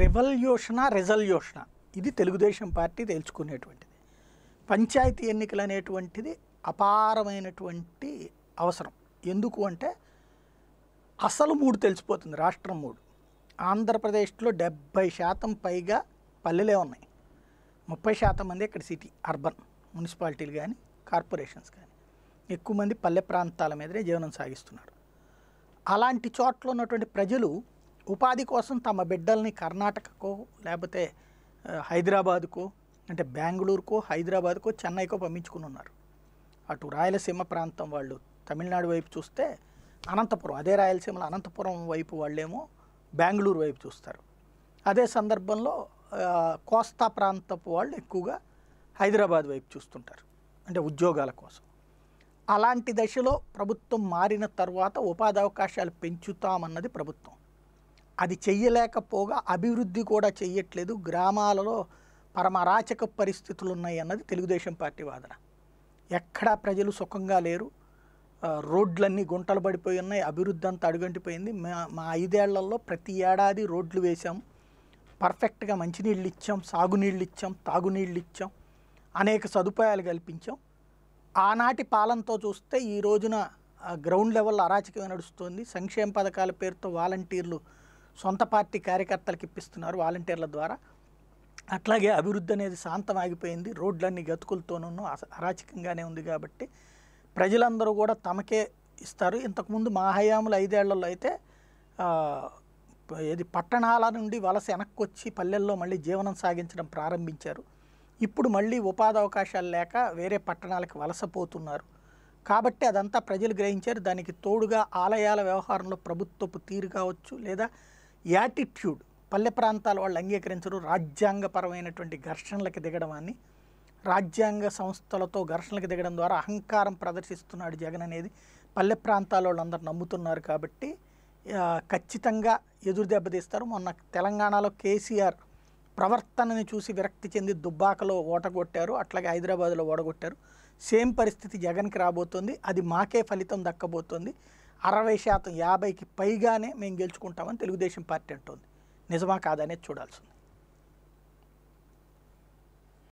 revolution resolution ఇది Telugu Desam party తేల్చుకునేటువంటిది panchayat ఎన్నికలు అనేటువంటిది అపారమైనటువంటి అవసరం ఎందుకు అంటే అసలు మూడు తెలిసిపోతుంది రాష్ట్రం మూడు ఆంధ్రప్రదేశ్లో డెబ్బై శాతం పైగా పల్లెలే ఉన్నాయి ముప్పై శాతం మంది ఇక్కడ సిటీ అర్బన్ మున్సిపాలిటీలు కానీ కార్పొరేషన్స్ కానీ ఎక్కువ మంది పల్లె ప్రాంతాల మీదనే జీవనం సాగిస్తున్నారు అలాంటి చోట్ల ఉన్నటువంటి ప్రజలు ఉపాధి కోసం తమ బిడ్డల్ని కర్ణాటకకో లేకపోతే హైదరాబాదుకో అంటే బెంగళూరుకో హైదరాబాద్కో చెన్నైకో పంపించుకుని ఉన్నారు అటు రాయలసీమ ప్రాంతం వాళ్ళు తమిళనాడు వైపు చూస్తే అనంతపురం అదే రాయలసీమలో అనంతపురం వైపు వాళ్ళేమో బెంగళూరు వైపు చూస్తారు అదే సందర్భంలో కోస్తా ప్రాంతపు వాళ్ళు ఎక్కువగా హైదరాబాద్ వైపు చూస్తుంటారు అంటే ఉద్యోగాల కోసం అలాంటి దశలో ప్రభుత్వం మారిన తర్వాత ఉపాధి అవకాశాలు పెంచుతామన్నది ప్రభుత్వం అది చెయ్యలేకపోగా అభివృద్ధి కూడా చెయ్యట్లేదు గ్రామాలలో పరమరాచక పరిస్థితులు ఉన్నాయి అన్నది తెలుగుదేశం పార్టీ వాదన ఎక్కడా ప్రజలు సుఖంగా లేరు రోడ్లన్నీ గుంటలు పడిపోయి ఉన్నాయి అభివృద్ధి అంతా అడుగంటిపోయింది మా మా ఐదేళ్లలో ప్రతి ఏడాది రోడ్లు వేసాం పర్ఫెక్ట్గా మంచినీళ్ళు ఇచ్చాం సాగునీళ్ళు ఇచ్చాం తాగునీళ్ళు ఇచ్చాం అనేక సదుపాయాలు కల్పించాం ఆనాటి పాలనతో చూస్తే ఈ రోజున గ్రౌండ్ లెవెల్ అరాచకమే నడుస్తుంది సంక్షేమ పథకాల పేరుతో వాలంటీర్లు సొంత పార్టీ కార్యకర్తలకు ఇప్పిస్తున్నారు వాలంటీర్ల ద్వారా అట్లాగే అభివృద్ధి అనేది శాంతం ఆగిపోయింది రోడ్లన్నీ గతుకులతోనూ అరాచకంగానే ఉంది కాబట్టి ప్రజలందరూ కూడా తమకే ఇస్తారు ఇంతకుముందు మా హయాములు ఐదేళ్లలో అయితే ఏది పట్టణాల నుండి వలస వెనక్కొచ్చి పల్లెల్లో మళ్ళీ జీవనం సాగించడం ప్రారంభించారు ఇప్పుడు మళ్ళీ ఉపాధి అవకాశాలు లేక వేరే పట్టణాలకు వలసపోతున్నారు కాబట్టి అదంతా ప్రజలు గ్రహించారు దానికి తోడుగా ఆలయాల వ్యవహారంలో ప్రభుత్వపు తీరు కావచ్చు లేదా యాటిట్యూడ్ పల్లె ప్రాంతాల వాళ్ళు అంగీకరించరు రాజ్యాంగపరమైనటువంటి ఘర్షణలకు దిగడం అని రాజ్యాంగ సంస్థలతో ఘర్షణలకు దిగడం ద్వారా అహంకారం ప్రదర్శిస్తున్నాడు జగన్ అనేది పల్లె ప్రాంతాల వాళ్ళందరూ నమ్ముతున్నారు కాబట్టి ఖచ్చితంగా ఎదురు దెబ్బతీస్తారు మొన్న తెలంగాణలో కేసీఆర్ ప్రవర్తనని చూసి విరక్తి చెంది దుబ్బాకలో ఓటగొట్టారు అట్లాగే హైదరాబాద్లో ఓడగొట్టారు సేమ్ పరిస్థితి జగన్కి రాబోతుంది అది మాకే ఫలితం దక్కబోతోంది అరవై శాతం యాభైకి పైగానే మేము గెలుచుకుంటామని తెలుగుదేశం పార్టీ అంటుంది నిజమా కాదనేది చూడాల్సింది